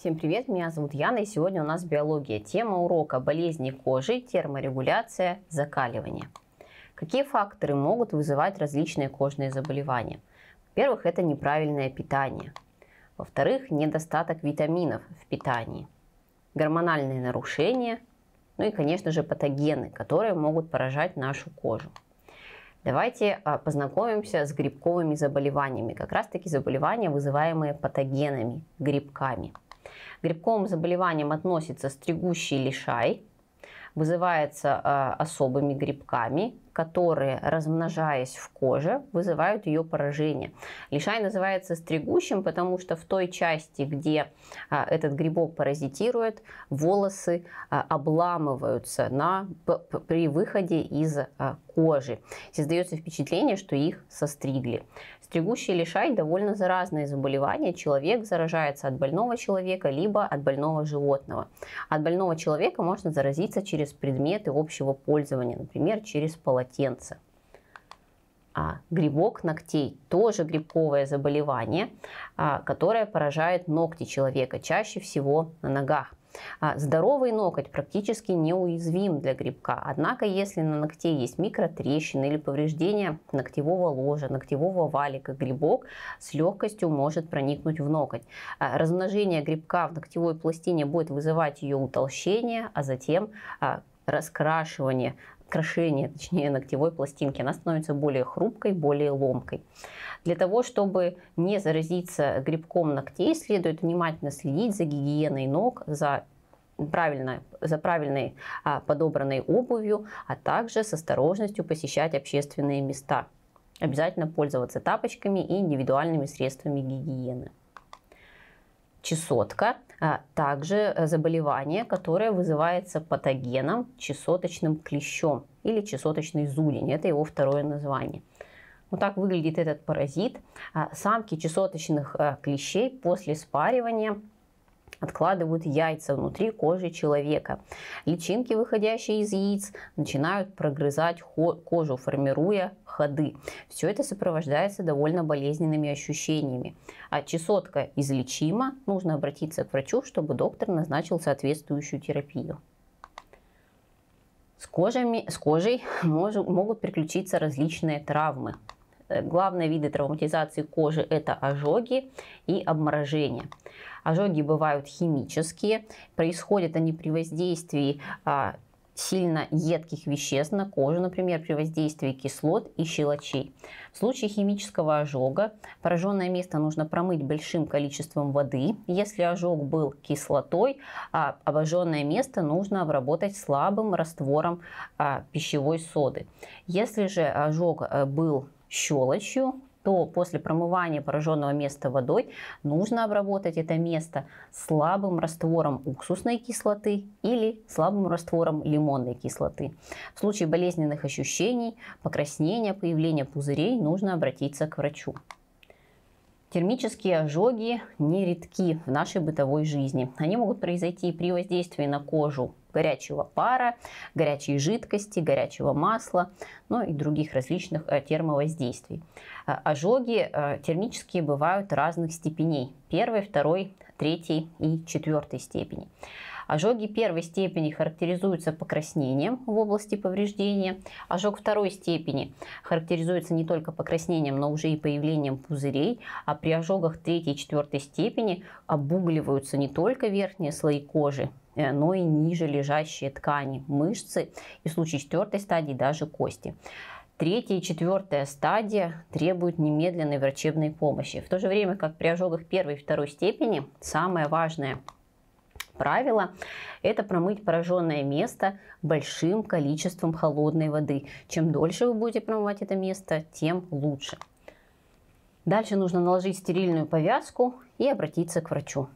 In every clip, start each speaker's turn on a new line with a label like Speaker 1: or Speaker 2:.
Speaker 1: Всем привет, меня зовут Яна, и сегодня у нас биология. Тема урока – болезни кожи, терморегуляция, закаливание. Какие факторы могут вызывать различные кожные заболевания? Во-первых, это неправильное питание. Во-вторых, недостаток витаминов в питании. Гормональные нарушения, ну и, конечно же, патогены, которые могут поражать нашу кожу. Давайте а, познакомимся с грибковыми заболеваниями. Как раз таки заболевания, вызываемые патогенами, грибками грибковым заболеванием относится стригущий лишай, вызывается э, особыми грибками, которые, размножаясь в коже, вызывают ее поражение. Лишай называется стригущим, потому что в той части, где а, этот грибок паразитирует, волосы а, обламываются на, при выходе из а, кожи. Создается впечатление, что их состригли. Стригущий лишай довольно заразное заболевание. Человек заражается от больного человека, либо от больного животного. От больного человека можно заразиться через предметы общего пользования, например, через полотенце. А грибок ногтей тоже грибковое заболевание, а, которое поражает ногти человека, чаще всего на ногах. А здоровый ноготь практически неуязвим для грибка, однако если на ногте есть микротрещины или повреждения ногтевого ложа, ногтевого валика, грибок с легкостью может проникнуть в ноготь. А размножение грибка в ногтевой пластине будет вызывать ее утолщение, а затем а, раскрашивание крошения, точнее ногтевой пластинки, она становится более хрупкой, более ломкой. Для того, чтобы не заразиться грибком ногтей, следует внимательно следить за гигиеной ног, за правильно, за правильной а, подобранной обувью, а также с осторожностью посещать общественные места. Обязательно пользоваться тапочками и индивидуальными средствами гигиены. Чесотка а также э, заболевание, которое вызывается патогеном чесоточным клещом или чесоточный зудень. Это его второе название. Вот так выглядит этот паразит. А самки чесоточных э, клещей после спаривания – откладывают яйца внутри кожи человека. Личинки, выходящие из яиц, начинают прогрызать кожу, формируя ходы. Все это сопровождается довольно болезненными ощущениями. А чесотка излечима, нужно обратиться к врачу, чтобы доктор назначил соответствующую терапию. С, кожами, с кожей мож, могут приключиться различные травмы. Э, главные виды травматизации кожи – это ожоги и обморожение. Ожоги бывают химические, происходят они при воздействии а, сильно едких веществ на кожу, например, при воздействии кислот и щелочей. В случае химического ожога пораженное место нужно промыть большим количеством воды. Если ожог был кислотой, а обожженное место нужно обработать слабым раствором а, пищевой соды. Если же ожог э, был щелочью, то после промывания пораженного места водой нужно обработать это место слабым раствором уксусной кислоты или слабым раствором лимонной кислоты. В случае болезненных ощущений, покраснения, появления пузырей нужно обратиться к врачу. Термические ожоги нередки в нашей бытовой жизни. Они могут произойти при воздействии на кожу горячего пара, горячей жидкости, горячего масла, ну и других различных э, термовоздействий. А, ожоги э, термические бывают разных степеней. Первой, второй, третьей и четвертой степени. Ожоги первой степени характеризуются покраснением в области повреждения. Ожог второй степени характеризуется не только покраснением, но уже и появлением пузырей. А при ожогах третьей и четвертой степени обугливаются не только верхние слои кожи, Э, но и ниже лежащие ткани, мышцы и в случае четвертой стадии даже кости. Третья и четвертая стадия требуют немедленной врачебной помощи. В то же время, как при ожогах первой и второй степени, самое важное правило – это промыть пораженное место большим количеством холодной воды. Чем дольше вы будете промывать это место, тем лучше. Дальше нужно наложить стерильную повязку и обратиться к врачу.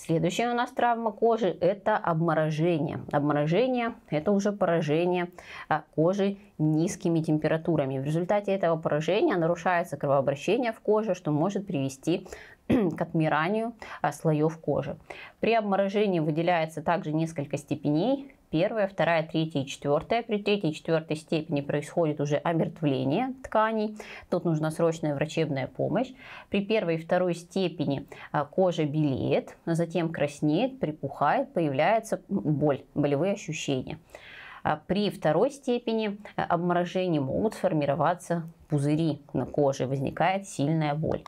Speaker 1: Следующая у нас травма кожи – это обморожение. Обморожение – это уже поражение а, кожи низкими температурами. В результате этого поражения нарушается кровообращение в коже, что может привести к отмиранию а, слоев кожи. При обморожении выделяется также несколько степеней. Первая, вторая, третья и четвертая. При третьей и четвертой степени происходит уже омертвление тканей. Тут нужна срочная врачебная помощь. При первой и второй степени а, кожа белеет, затем краснеет, припухает, появляется боль, болевые ощущения. А при второй степени обморожения могут сформироваться пузыри на коже, возникает сильная боль.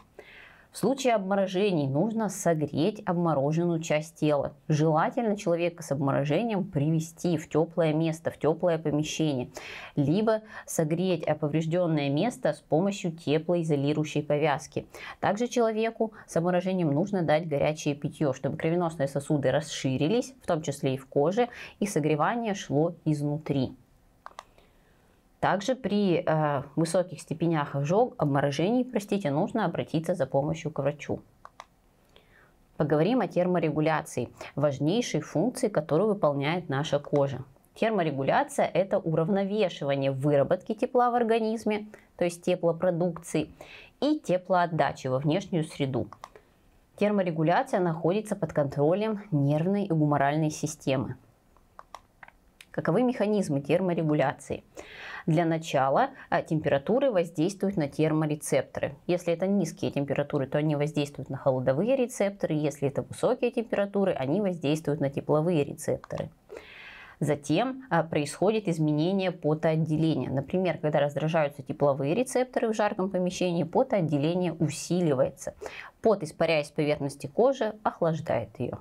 Speaker 1: В случае обморожений нужно согреть обмороженную часть тела. Желательно человека с обморожением привести в теплое место, в теплое помещение. Либо согреть оповрежденное место с помощью теплоизолирующей повязки. Также человеку с обморожением нужно дать горячее питье, чтобы кровеносные сосуды расширились, в том числе и в коже, и согревание шло изнутри. Также при э, высоких степенях ожог, обморожений, простите, нужно обратиться за помощью к врачу. Поговорим о терморегуляции, важнейшей функции, которую выполняет наша кожа. Терморегуляция – это уравновешивание выработки тепла в организме, то есть теплопродукции, и теплоотдачи во внешнюю среду. Терморегуляция находится под контролем нервной и гуморальной системы. Каковы механизмы терморегуляции? Для начала а, температуры воздействуют на терморецепторы. Если это низкие температуры, то они воздействуют на холодовые рецепторы. Если это высокие температуры, они воздействуют на тепловые рецепторы. Затем а, происходит изменение потоотделения. Например, когда раздражаются тепловые рецепторы в жарком помещении, потоотделение усиливается. Пот, испаряясь с поверхности кожи, охлаждает ее.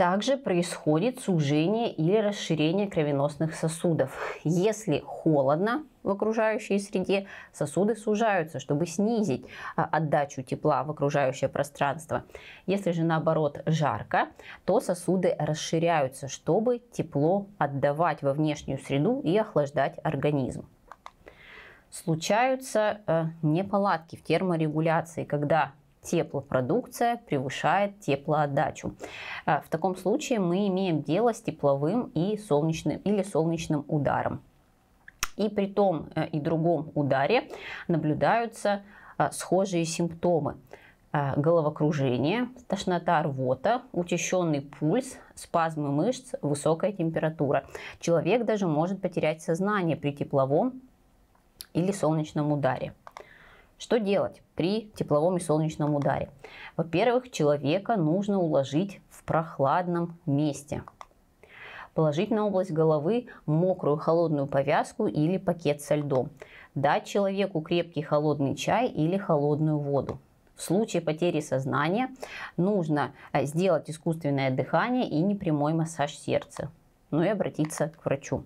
Speaker 1: Также происходит сужение или расширение кровеносных сосудов. Если холодно в окружающей среде, сосуды сужаются, чтобы снизить а, отдачу тепла в окружающее пространство. Если же наоборот жарко, то сосуды расширяются, чтобы тепло отдавать во внешнюю среду и охлаждать организм случаются э, неполадки в терморегуляции, когда теплопродукция превышает теплоотдачу. Э, в таком случае мы имеем дело с тепловым и солнечным или солнечным ударом. И при том э, и другом ударе наблюдаются э, схожие симптомы. Головокружение, тошнота, рвота, учащенный пульс, спазмы мышц, высокая температура. Человек даже может потерять сознание при тепловом или солнечном ударе. Что делать при тепловом и солнечном ударе? Во-первых, человека нужно уложить в прохладном месте. Положить на область головы мокрую холодную повязку или пакет со льдом. Дать человеку крепкий холодный чай или холодную воду. В случае потери сознания нужно э, сделать искусственное дыхание и непрямой массаж сердца. Ну и обратиться к врачу.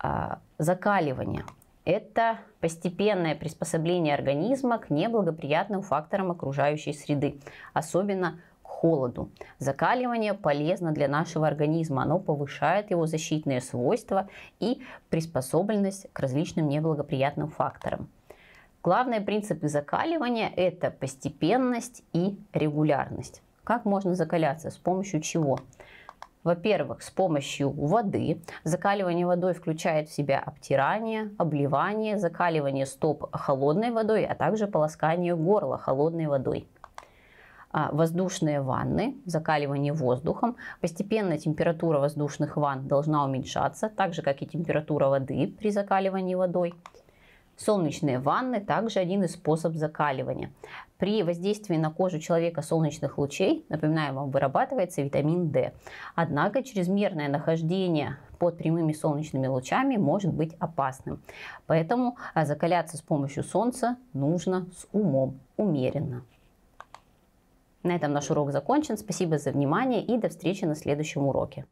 Speaker 1: А, закаливание это постепенное приспособление организма к неблагоприятным факторам окружающей среды, особенно к холоду. Закаливание полезно для нашего организма, оно повышает его защитные свойства и приспособленность к различным неблагоприятным факторам. Главные принципы закаливания – это постепенность и регулярность. Как можно закаляться? С помощью чего? Во-первых, с помощью воды. Закаливание водой включает в себя обтирание, обливание, закаливание стоп холодной водой, а также полоскание горла холодной водой а, воздушные ванны, закаливание воздухом. Постепенно температура воздушных ванн должна уменьшаться, так же как и температура воды при закаливании водой. Солнечные ванны также один из способ закаливания. При воздействии на кожу человека солнечных лучей, напоминаю вам, вырабатывается витамин D. Однако чрезмерное нахождение под прямыми солнечными лучами может быть опасным. Поэтому а, закаляться с помощью солнца нужно с умом, умеренно. На этом наш урок закончен. Спасибо за внимание и до встречи на следующем уроке.